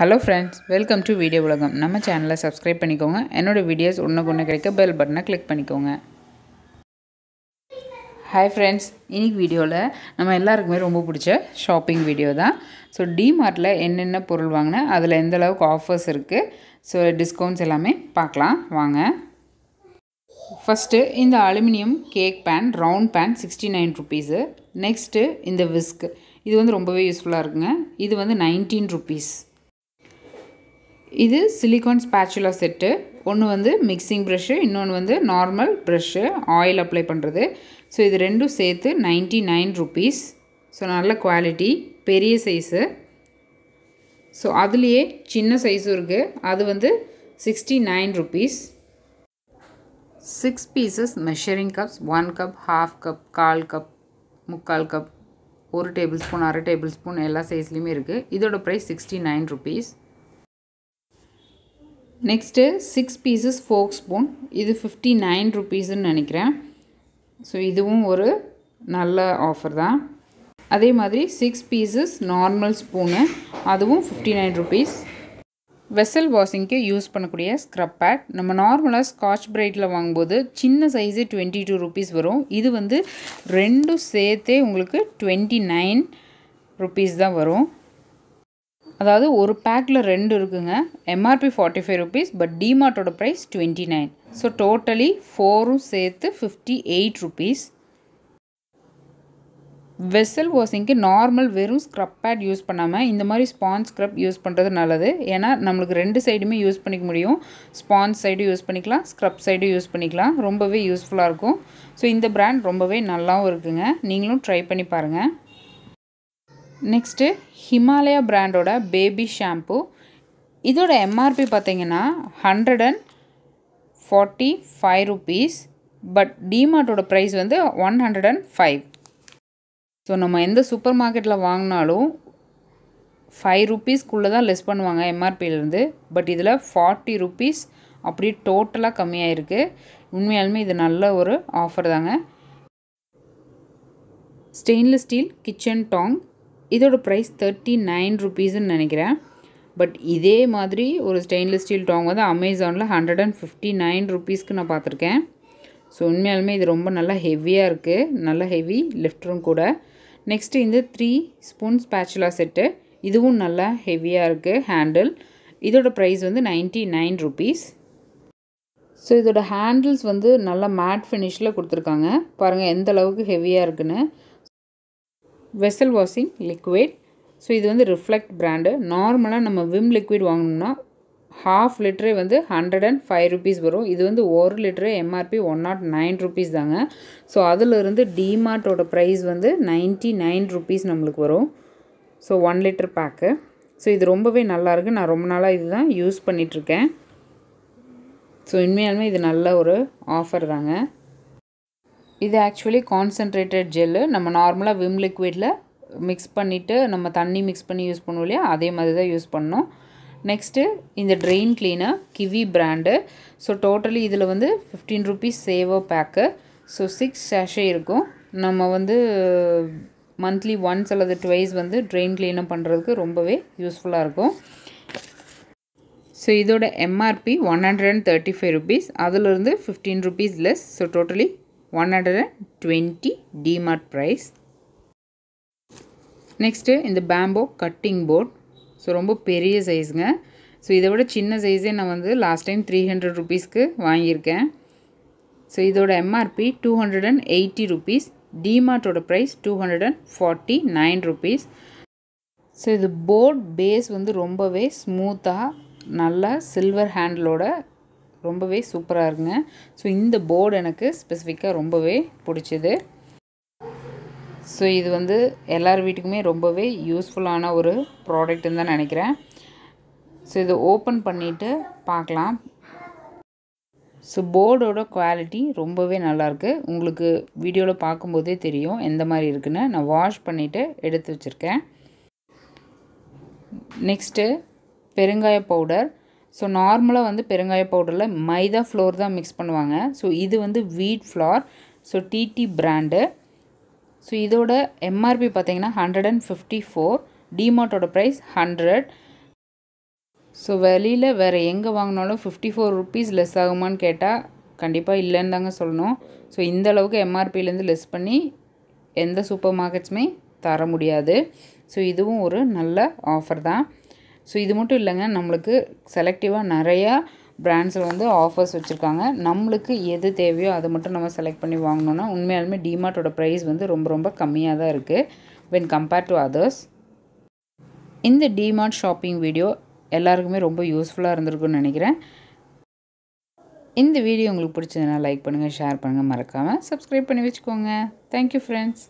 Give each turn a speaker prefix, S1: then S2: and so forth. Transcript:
S1: hello friends welcome to video உலகம் நம்ம சேனலை சப்ஸ்கிரைப் பண்ணிக்கோங்க என்னோடய வீடியோஸ் ஒன்று கொண்டு கிடைக்க பெல் பட்டனை கிளிக் பண்ணிக்கோங்க ஹாய் ஃப்ரெண்ட்ஸ் இன்றைக்கி வீடியோவில் நம்ம எல்லாருக்குமே ரொம்ப பிடிச்ச ஷாப்பிங் வீடியோ தான் ஸோ டிமார்ட்டில் என்னென்ன பொருள் வாங்கினேன் அதில் எந்த அளவுக்கு ஆஃபர்ஸ் இருக்குது ஸோ டிஸ்கவுண்ட்ஸ் எல்லாமே பார்க்கலாம் வாங்க ஃபஸ்ட்டு இந்த aluminium cake pan round pan sixty nine rupees next இந்த விஸ்க் இது வந்து ரொம்பவே யூஸ்ஃபுல்லாக இருக்குங்க இது வந்து நைன்டீன் ருபீஸ் இது சிலிக்கான் ஸ்பேச்சுலா செட்டு ஒன்று வந்து மிக்சிங் ப்ரெஷ்ஷு இன்னொன்று வந்து நார்மல் ப்ரெஷ்ஷு ஆயில் அப்ளை பண்ணுறது ஸோ இது ரெண்டும் சேர்த்து நைன்ட்டி நைன் ருபீஸ் ஸோ நல்ல குவாலிட்டி பெரிய சைஸு ஸோ அதுலேயே சின்ன சைஸும் இருக்குது அது வந்து sixty nine rupees six pieces measuring cups one cup half cup கால் கப் முக்கால் கப் ஒரு டேபிள் ஸ்பூன் அரை டேபிள் ஸ்பூன் எல்லா சைஸ்லேயுமே இருக்குது இதோட price sixty nine rupees next six pieces fork spoon இது ஃபிஃப்டி நைன் ருபீஸுன்னு நினைக்கிறேன் ஸோ இதுவும் ஒரு நல்ல ஆஃபர் தான் அதே மாதிரி சிக்ஸ் பீசஸ் நார்மல் ஸ்பூனு அதுவும் ஃபிஃப்டி நைன் ருபீஸ் வெசல் வாஷிங்க்கு யூஸ் பண்ணக்கூடிய ஸ்க்ரப் பேட் நம்ம நார்மலாக ஸ்காட்ச் பிரைட்டில் வாங்கும்போது சின்ன சைஸே டுவெண்ட்டி டூ ருபீஸ் வரும் இது வந்து ரெண்டும் சேர்த்தே உங்களுக்கு டுவெண்ட்டி நைன் ருபீஸ் தான் வரும் அதாவது ஒரு பேக்கில் ரெண்டு இருக்குங்க MRP forty five rupees but டிமார்ட்டோட price twenty nine so totally ஃபோரும் சேர்த்து ஃபிஃப்டி எயிட் ருபீஸ் வெசல் வாஷிங்க்கு நார்மல் வெறும் ஸ்க்ரப் பேட் யூஸ் பண்ணாமல் இந்த மாதிரி ஸ்பான்ஸ் ஸ்க்ரப் யூஸ் பண்ணுறது நல்லது ஏன்னா நம்மளுக்கு ரெண்டு சைடுமே யூஸ் பண்ணிக்க முடியும் ஸ்பான்ஸ் சைடு யூஸ் பண்ணிக்கலாம் ஸ்க்ரப் சைடு யூஸ் பண்ணிக்கலாம் ரொம்பவே யூஸ்ஃபுல்லாக இருக்கும் ஸோ இந்த ப்ராண்ட் ரொம்பவே நல்லாவும் இருக்குங்க நீங்களும் ட்ரை பண்ணி பாருங்கள் நெக்ஸ்ட்டு ஹிமாலயா பிராண்டோட பேபி ஷாம்பு இதோட எம்ஆர்பி பார்த்தீங்கன்னா hundred and forty five rupees but டிமார்ட்டோட ப்ரைஸ் வந்து one hundred and five so நம்ம எந்த சூப்பர் மார்க்கெட்டில் வாங்கினாலும் ஃபைவ் ருபீஸ்க்குள்ளே தான் லெஸ் பண்ணுவாங்க எம்ஆர்பியிலேருந்து பட் இதில் ஃபார்ட்டி ருப்பீஸ் அப்படி டோட்டலாக கம்மியாக இருக்குது உண்மையாலுமே இது நல்ல ஒரு ஆஃபர் தாங்க ஸ்டெயின்லெஸ் ஸ்டீல் கிச்சன் டாங் இதோட ப்ரைஸ் தேர்ட்டி நைன் ருபீஸ்ன்னு நினைக்கிறேன் பட் இதே மாதிரி ஒரு ஸ்டெயின்லெஸ் ஸ்டீல் டாங் வந்து அமேசானில் ஹண்ட்ரட் அண்ட் ஃபிஃப்டி நைன் ருபீஸ்க்கு நான் பார்த்துருக்கேன் ஸோ உண்மையாலுமே இது ரொம்ப நல்லா ஹெவியாக இருக்குது நல்லா ஹெவி லிஃப்டரும் கூட நெக்ஸ்ட்டு இந்த த்ரீ ஸ்பூன் ஸ்பேச்சுலா செட்டு இதுவும் நல்லா ஹெவியாக இருக்குது ஹேண்டில் இதோட ப்ரைஸ் வந்து நைன்ட்டி நைன் ருபீஸ் ஸோ இதோட ஹேண்டில்ஸ் வந்து நல்லா மேட் ஃபினிஷில் கொடுத்துருக்காங்க பாருங்கள் எந்த அளவுக்கு ஹெவியாக இருக்குன்னு வெசல் வாஷிங் லிக்விட் ஸோ இது வந்து ரிஃப்ளெக்ட் ப்ராண்டு நார்மலாக நம்ம விம் லிக்விட் வாங்கணும்னா ஹாஃப் லிட்டரே வந்து ஹண்ட்ரட் அண்ட் ஃபைவ் ருபீஸ் வரும் இது வந்து ஒரு லிட்டரே MRP one not nine rupees தாங்க ஸோ அதிலிருந்து டிமார்ட்டோட ப்ரைஸ் வந்து நைன்ட்டி நைன் ருபீஸ் நம்மளுக்கு வரும் so one litre pack so இது ரொம்பவே நல்லாயிருக்கு நான் ரொம்ப நாளாக இது தான் யூஸ் பண்ணிகிட்ருக்கேன் ஸோ உண்மையாலுமே இது நல்ல ஒரு ஆஃபர் தாங்க இது ஆக்சுவலி கான்சென்ட்ரேட்டட் ஜெல்லு நம்ம நார்மலாக விம் லிக்விடில் மிக்ஸ் பண்ணிவிட்டு நம்ம தண்ணி மிக்ஸ் பண்ணி யூஸ் பண்ணுவோம் இல்லையா அதே மாதிரி தான் யூஸ் பண்ணோம் நெக்ஸ்ட்டு இந்த drain cleaner Kiwi brand so totally இதில் வந்து ஃபிஃப்டீன் ருபீஸ் சேவோ பேக்கு ஸோ சிக்ஸ் சேஷே இருக்கும் நம்ம வந்து மந்த்லி ஒன்ஸ் அல்லது டுவைஸ் வந்து ட்ரெயின் கிளீனப் பண்ணுறதுக்கு ரொம்பவே யூஸ்ஃபுல்லாக இருக்கும் ஸோ இதோட MRP one hundred and thirty five rupees அதிலிருந்து fifteen rupees less so totally one DMART and twenty DMart price next இந்த பேம்போ கட்டிங் போர்ட் ஸோ ரொம்ப பெரிய சைஸுங்க ஸோ இதவுட சின்ன சைஸே நான் வந்து லாஸ்ட் டைம் த்ரீ ஹண்ட்ரட் ருபீஸ்க்கு வாங்கியிருக்கேன் ஸோ இதோட MRP two hundred and eighty rupees டிமார்ட்டோட price two hundred and forty nine so இது போர்ட் பேஸ் வந்து ரொம்பவே ஸ்மூத்தாக நல்ல சில்வர் ஹேண்டிலோட ரொம்பவே சூப்பராக இருக்குங்க ஸோ இந்த போர்டு எனக்கு ஸ்பெசிஃபிக்காக ரொம்பவே பிடிச்சிது ஸோ இது வந்து எல்லார் வீட்டுக்குமே ரொம்பவே யூஸ்ஃபுல்லான ஒரு ப்ராடக்ட்டுன்னு தான் நினைக்கிறேன் ஸோ இதை ஓப்பன் பண்ணிவிட்டு பார்க்கலாம் ஸோ போர்டோட குவாலிட்டி ரொம்பவே நல்லாயிருக்கு உங்களுக்கு வீடியோவில் பார்க்கும்போதே தெரியும் எந்த மாதிரி இருக்குன்னு நான் வாஷ் பண்ணிவிட்டு எடுத்து வச்சுருக்கேன் நெக்ஸ்ட்டு பெருங்காய பவுடர் ஸோ நார்மலாக வந்து பெருங்காய பவுடரில் மைதா ஃப்ளோர் தான் மிக்ஸ் பண்ணுவாங்க ஸோ இது வந்து wheat flour so DD brand so இதோட எம்ஆர்பி பார்த்திங்கன்னா ஹண்ட்ரட் அண்ட் ஃபிஃப்டி ஃபோர் டிமார்ட்டோட ப்ரைஸ் ஹண்ட்ரட் ஸோ வெளியில் வேறு எங்கே வாங்கினாலும் ஃபிஃப்டி ஃபோர் ருபீஸ் லெஸ் ஆகுமான்னு கேட்டால் கண்டிப்பாக இல்லைன்னு தாங்க சொல்லணும் ஸோ இந்த அளவுக்கு எம்ஆர்பிலேருந்து லெஸ் பண்ணி எந்த சூப்பர் மார்க்கெட்ஸுமே தர முடியாது ஸோ இதுவும் ஒரு நல்ல ஆஃபர் தான் ஸோ இது மட்டும் இல்லைங்க நம்மளுக்கு செலக்டிவாக நிறையா பிராண்ட்ஸில் வந்து ஆஃபர்ஸ் வச்சுருக்காங்க நம்மளுக்கு எது தேவையோ அதை மட்டும் நம்ம செலக்ட் பண்ணி வாங்கினோன்னா உண்மையாலுமே டிமார்ட்டோட ப்ரைஸ் வந்து ரொம்ப ரொம்ப கம்மியாக தான் இருக்குது வென் கம்பேர் டு அதர்ஸ் இந்த டிமார்ட் ஷாப்பிங் வீடியோ எல்லாருக்குமே ரொம்ப யூஸ்ஃபுல்லாக இருந்திருக்குன்னு நினைக்கிறேன் இந்த வீடியோ உங்களுக்கு பிடிச்சதுன்னா லைக் பண்ணுங்கள் ஷேர் பண்ணுங்கள் மறக்காமல் சப்ஸ்கிரைப் பண்ணி வச்சுக்கோங்க தேங்க்யூ ஃப்ரெண்ட்ஸ்